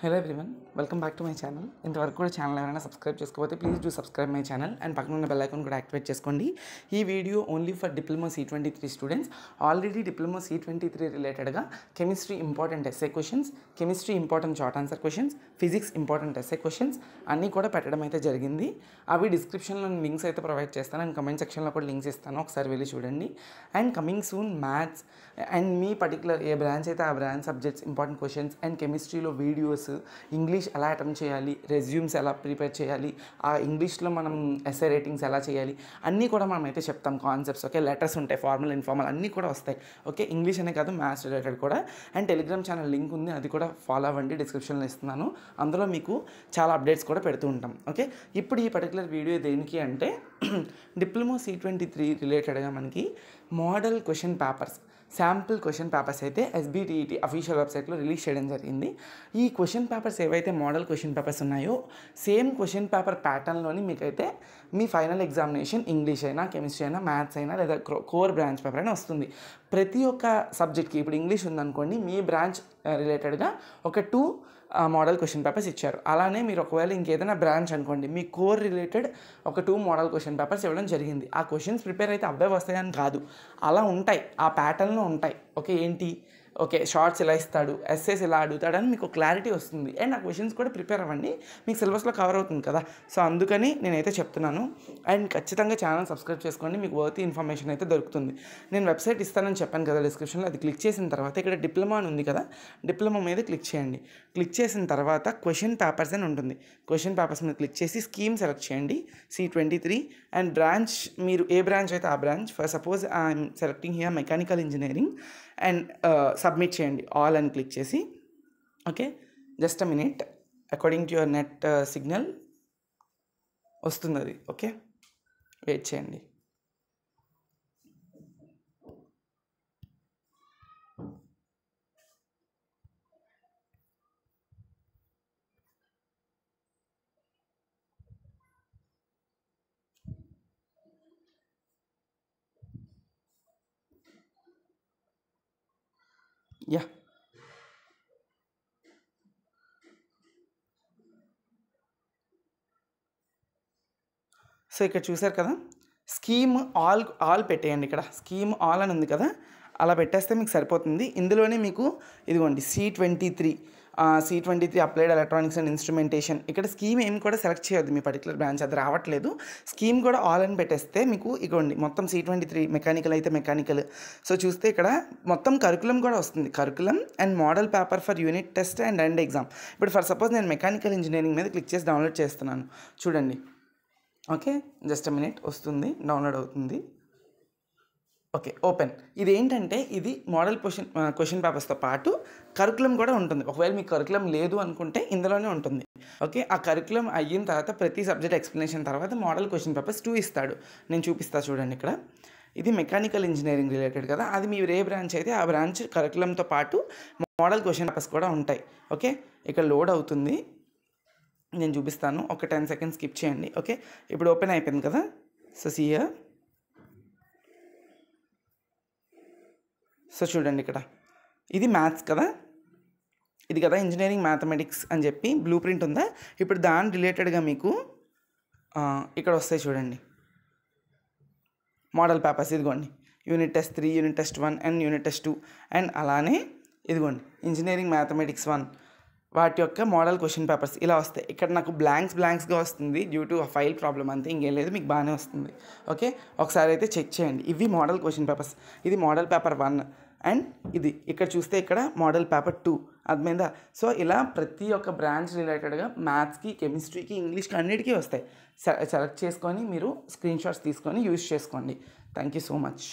Hello everyone welcome back to my channel ఇంతవరకు కూడా channel ఎవరైనా సబ్స్క్రైబ్ చేసుకోకపోతే please do subscribe my channel and పక్కన ఉన్న బెల్ ఐకాన్ కూడా యాక్టివేట్ చేసుకోండి ఈ video only for diploma C twenty three students already diploma C twenty three రిలేటెడ్గా chemistry important SA questions chemistry important short answer questions physics important SA questions అన్నీ కూడా పెట్టడం అయితే జరిగింది అవి డిస్క్రిప్షన్లో లింక్స్ అయితే ప్రొవైడ్ చేస్తాను అండ్ కమెంట్ సెక్షన్లో కూడా లింక్స్ ఇస్తాను ఒకసారి వెళ్ళి చూడండి and coming soon maths and మీ పర్టికులర్ ఏ బ్రాంచ్ అయితే ఆ branch subjects important questions and కెమిస్ట్రీలో వీడియోస్ ఇంగ్లీష్ ఎలా అటెంప్ట్ చేయాలి రెజ్యూమ్స్ ఎలా ప్రిపేర్ చేయాలి ఆ ఇంగ్లీష్లో మనం ఎస్ఏ రేటింగ్స్ ఎలా చేయాలి అన్నీ కూడా మనం అయితే చెప్తాం కాన్సెప్ట్స్ ఓకే లెటర్స్ ఉంటాయి ఫార్మల్ ఇన్ఫార్మల్ అన్నీ కూడా వస్తాయి ఓకే ఇంగ్లీష్ అనే కాదు మ్యాథ్స్ రిలేటెడ్ కూడా అండ్ టెలిగ్రామ్ ఛానల్ లింక్ ఉంది అది కూడా ఫాలో అవ్వండి డిస్క్రిప్షన్లో ఇస్తున్నాను అందులో మీకు చాలా అప్డేట్స్ కూడా పెడుతూ ఉంటాం ఓకే ఇప్పుడు ఈ పర్టికులర్ వీడియో దేనికి అంటే డిప్లొమా సి ట్వంటీ త్రీ రిలేటెడ్గా మనకి model question papers sample question papers అయితే ఎస్బీటీఈటీ అఫీషియల్ వెబ్సైట్లో రిలీజ్ చేయడం జరిగింది ఈ క్వశ్చన్ పేపర్స్ ఏవైతే మోడల్ క్వశ్చన్ పేపర్స్ ఉన్నాయో సేమ్ క్వశ్చన్ పేపర్ ప్యాటర్న్లోని మీకైతే మీ ఫైనల్ ఎగ్జామినేషన్ ఇంగ్లీష్ అయినా కెమిస్ట్రీ అయినా మ్యాథ్స్ అయినా లేదా కోర్ బ్రాంచ్ పేపర్ అయినా వస్తుంది ప్రతి ఒక్క సబ్జెక్ట్కి ఇప్పుడు ఇంగ్లీష్ ఉందనుకోండి మీ బ్రాంచ్ రిలేటెడ్గా ఒక టూ మోడల్ క్వశ్చన్ పేపర్స్ ఇచ్చారు అలానే మీరు ఒకవేళ ఇంకేదైనా బ్రాంచ్ అనుకోండి మీ కోర్ రిలేటెడ్ ఒక టూ మోడల్ క్వశ్చన్ పేపర్స్ ఇవ్వడం జరిగింది ఆ క్వశ్చన్స్ ప్రిపేర్ అయితే అవ్వే వస్తాయని కాదు అలా ఉంటాయి ఆ ప్యాటర్న్లో ఉంటాయి ఓకే ఏంటి ఓకే షార్ట్స్ ఎలా ఇస్తాడు ఎస్సేస్ ఎలా అని మీకు క్లారిటీ వస్తుంది అండ్ ఆ క్వశ్చన్స్ కూడా ప్రిపేర్ అవ్వండి మీకు సిలబస్లో కవర్ అవుతుంది కదా సో అందుకని నేనైతే చెప్తున్నాను అండ్ ఖచ్చితంగా ఛానల్ సబ్స్క్రైబ్ చేసుకోండి మీకు వర్తి ఇన్ఫర్మేషన్ అయితే దొరుకుతుంది నేను వెబ్సైట్ ఇస్తానని చెప్పాను కదా డిస్క్రిప్షన్లో అది క్లిక్ చేసిన తర్వాత ఇక్కడ డిప్లొమా అని ఉంది కదా డిప్లొమా మీద క్లిక్ చేయండి క్లిక్ చేసిన తర్వాత క్వశ్చన్ పేపర్స్ అని ఉంటుంది క్వశ్చన్ పేపర్స్ మీద క్లిక్ చేసి స్కీమ్ సెలెక్ట్ చేయండి C twenty three and branch మీరు ఏ బ్రాంచ్ అయితే ఆ branch for suppose I'm selecting here mechanical engineering and submit చేయండి ఆల్ అని క్లిక్ చేసి okay just a minute according to your net uh, signal వస్తుంది అది ఓకే వెయిట్ చేయండి Ja. సో ఇక్కడ చూసారు కదా స్కీమ్ ఆల్ ఆల్ పెట్టేయండి ఇక్కడ స్కీమ్ ఆల్ అని ఉంది కదా అలా పెట్టేస్తే మీకు సరిపోతుంది ఇందులోనే మీకు ఇదిగోండి C twenty three C twenty three applied electronics and instrumentation ఇక్కడ స్కీమ్ ఏం కూడా సెలెక్ట్ చేయొద్దు మీ పర్టికులర్ బ్రాంచ్ అది రావట్లేదు స్కీమ్ కూడా ఆల్ అని పెట్టేస్తే మీకు ఇగోండి మొత్తం సీ ట్వంటీ త్రీ మెకానికల్ అయితే మెకానికల్ సో చూస్తే ఇక్కడ మొత్తం కరికులం కూడా వస్తుంది curriculum and model paper for unit test and and exam ఇప్పుడు ఫర్ సపోజ్ నేను మెకానికల్ ఇంజనీరింగ్ మీద క్లిక్ చేసి డౌన్లోడ్ చేస్తున్నాను చూడండి ఓకే జస్ట్ మినిట్ వస్తుంది డౌన్లోడ్ అవుతుంది ఓకే ఓపెన్ ఇది ఏంటంటే ఇది మోడల్ క్వశ్చన్ క్వశ్చన్ పేపర్స్తో పాటు కరికులం కూడా ఉంటుంది ఒకవేళ మీకు కరికులం లేదు అనుకుంటే ఇందులోనే ఉంటుంది ఓకే ఆ కరికులం అయిన తర్వాత ప్రతి సబ్జెక్ట్ ఎక్స్ప్లెనేషన్ తర్వాత మోడల్ క్వశ్చన్ పేపర్స్ టూ ఇస్తాడు నేను చూపిస్తా చూడండి ఇక్కడ ఇది మెకానికల్ ఇంజనీరింగ్ రిలేటెడ్ కదా అది మీరు ఏ బ్రాంచ్ అయితే ఆ బ్రాంచ్ కరికులంతో పాటు మోడల్ క్వశ్చన్ పేపర్స్ కూడా ఉంటాయి ఓకే ఇక్కడ లోడ్ అవుతుంది నేను చూపిస్తాను ఒక టెన్ సెకండ్స్ స్కిప్ చేయండి ఓకే ఇప్పుడు ఓపెన్ అయిపోయింది కదా సో సీయర్ సో చూడండి ఇక్కడ ఇది మ్యాథ్స్ కదా ఇది కదా ఇంజనీరింగ్ మ్యాథమెటిక్స్ అని చెప్పి బ్లూ ప్రింట్ ఉందా ఇప్పుడు దాని రిలేటెడ్గా మీకు ఇక్కడ వస్తాయి చూడండి మోడల్ పేపర్స్ ఇదిగోండి unit test three unit test one and unit test two and అలానే ఇదిగోండి ఇంజనీరింగ్ మ్యాథమెటిక్స్ వన్ వాటి యొక్క మోడల్ క్వశ్చన్ పేపర్స్ ఇలా వస్తాయి ఇక్కడ నాకు బ్లాంక్స్ బ్లాంక్స్గా వస్తుంది డ్యూ టు ఫైల్ ప్రాబ్లం అంతే ఇంకేం లేదు మీకు బాగానే వస్తుంది ఓకే ఒకసారి అయితే చెక్ చేయండి ఇవి మోడల్ క్వశ్చన్ పేపర్స్ ఇది మోడల్ పేపర్ వన్ అండ్ ఇది ఇక్కడ చూస్తే ఇక్కడ మోడల్ పేపర్ టూ మీద సో ఇలా ప్రతి ఒక్క బ్రాంచ్ రిలేటెడ్గా మ్యాథ్స్కి కెమిస్ట్రీకి ఇంగ్లీష్కి అన్నిటికీ వస్తాయి సెలెక్ట్ చేసుకొని మీరు స్క్రీన్ షాట్స్ తీసుకొని యూజ్ చేసుకోండి థ్యాంక్ యూ సో మచ్